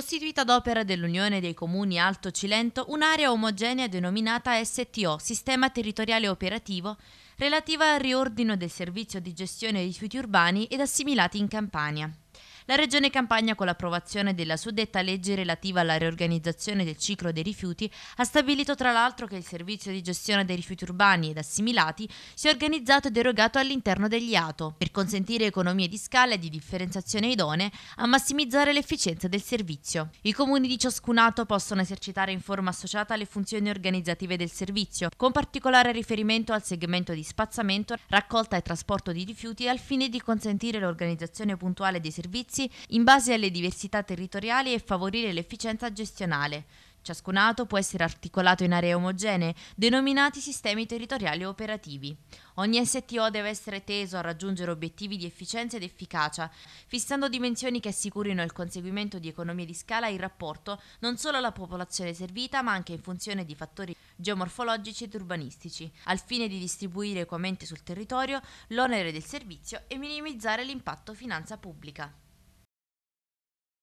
costituita ad opera dell'Unione dei Comuni Alto Cilento un'area omogenea denominata STO, Sistema Territoriale Operativo, relativa al riordino del servizio di gestione dei rifiuti urbani ed assimilati in Campania. La Regione Campania, con l'approvazione della suddetta legge relativa alla riorganizzazione del ciclo dei rifiuti, ha stabilito tra l'altro che il servizio di gestione dei rifiuti urbani ed assimilati sia organizzato ed erogato all'interno degli ATO, per consentire economie di scala e di differenziazione idonee a massimizzare l'efficienza del servizio. I comuni di ciascun ATO possono esercitare in forma associata le funzioni organizzative del servizio, con particolare riferimento al segmento di spazzamento, raccolta e trasporto di rifiuti al fine di consentire l'organizzazione puntuale dei servizi servizi in base alle diversità territoriali e favorire l'efficienza gestionale. Ciascun ato può essere articolato in aree omogenee, denominati sistemi territoriali operativi. Ogni STO deve essere teso a raggiungere obiettivi di efficienza ed efficacia, fissando dimensioni che assicurino il conseguimento di economie di scala in rapporto non solo alla popolazione servita, ma anche in funzione di fattori geomorfologici ed urbanistici, al fine di distribuire equamente sul territorio l'onere del servizio e minimizzare l'impatto finanza pubblica.